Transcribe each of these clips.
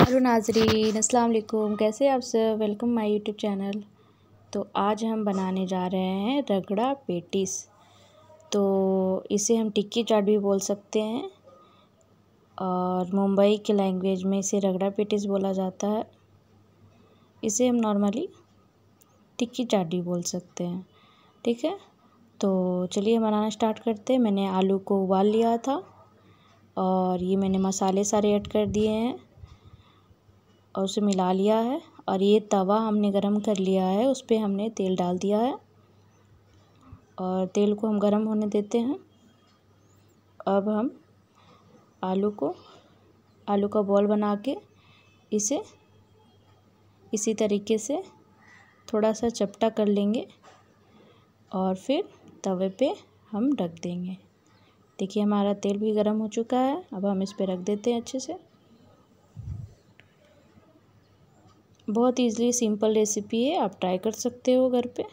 hello नाजरीन अस्सलाम वालेकुम कैसे आप सब वेलकम माय यूट्यूब चैनल तो आज हम बनाने जा रहे हैं रगड़ा पेटिस तो इसे हम टिक्की चाट भी बोल सकते हैं और मुंबई के लैंग्वेज में इसे रगड़ा पेटिस बोला जाता है इसे हम नॉर्मली टिक्की चाट भी बोल सकते हैं ठीक है तो चलिए बनाना स्टार्ट करते हैं मैंने आलू को उबाल लिया था और ये मैंने मसाले सारे ऐड कर दिए हैं और उसे मिला लिया है और ये तवा हमने गरम कर लिया है उस पर हमने तेल डाल दिया है और तेल को हम गरम होने देते हैं अब हम आलू को आलू का बॉल बना के इसे इसी तरीके से थोड़ा सा चपटा कर लेंगे और फिर तवे पे हम रख देंगे देखिए हमारा तेल भी गर्म हो चुका है अब हम इस पर रख देते हैं अच्छे से बहुत इजीली सिंपल रेसिपी है आप ट्राई कर सकते हो घर पे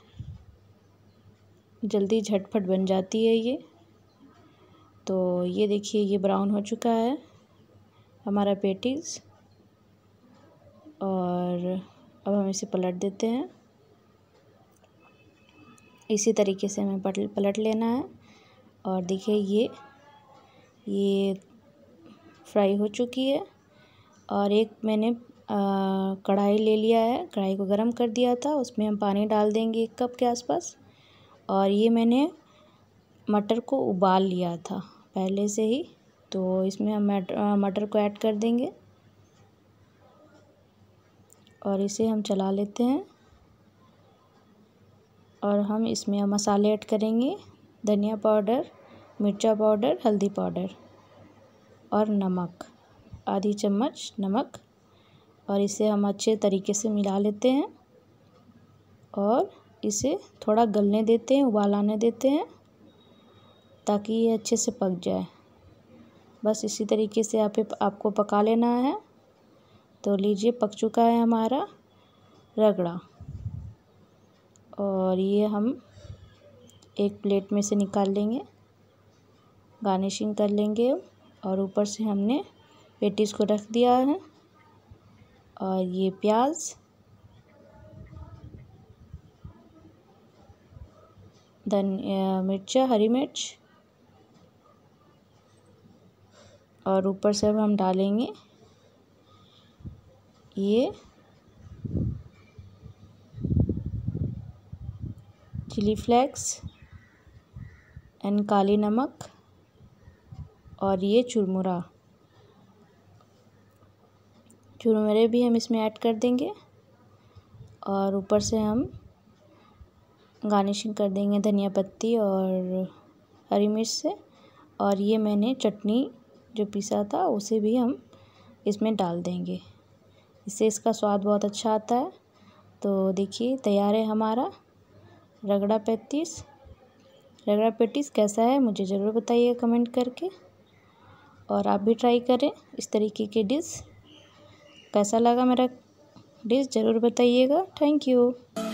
जल्दी झटपट बन जाती है ये तो ये देखिए ये ब्राउन हो चुका है हमारा पेटीज और अब हम इसे पलट देते हैं इसी तरीके से हमें पल, पलट लेना है और देखिए ये ये फ्राई हो चुकी है और एक मैंने कढ़ाई ले लिया है कढ़ाई को गर्म कर दिया था उसमें हम पानी डाल देंगे एक कप के आसपास और ये मैंने मटर को उबाल लिया था पहले से ही तो इसमें हम मटर को ऐड कर देंगे और इसे हम चला लेते हैं और हम इसमें मसाले ऐड करेंगे धनिया पाउडर मिर्चा पाउडर हल्दी पाउडर और नमक आधी चम्मच नमक और इसे हम अच्छे तरीके से मिला लेते हैं और इसे थोड़ा गलने देते हैं उबाल आने देते हैं ताकि ये अच्छे से पक जाए बस इसी तरीके से आप आपको पका लेना है तो लीजिए पक चुका है हमारा रगड़ा और ये हम एक प्लेट में से निकाल लेंगे गार्निशिंग कर लेंगे और ऊपर से हमने पेटीज़ को रख दिया है और ये प्याज धन मिर्चा हरी मिर्च और ऊपर से अब हम डालेंगे ये चिली फ्लेक्स एंड काली नमक और ये चुरमुरा चुरमरे भी हम इसमें ऐड कर देंगे और ऊपर से हम गार्निशिंग कर देंगे धनिया पत्ती और हरी मिर्च से और ये मैंने चटनी जो पीसा था उसे भी हम इसमें डाल देंगे इससे इसका स्वाद बहुत अच्छा आता है तो देखिए तैयार है हमारा रगड़ा पैतीस रगड़ा पैतीस कैसा है मुझे ज़रूर बताइए कमेंट करके और आप भी ट्राई करें इस तरीके की डिश कैसा लगा मेरा डिश ज़रूर बताइएगा थैंक यू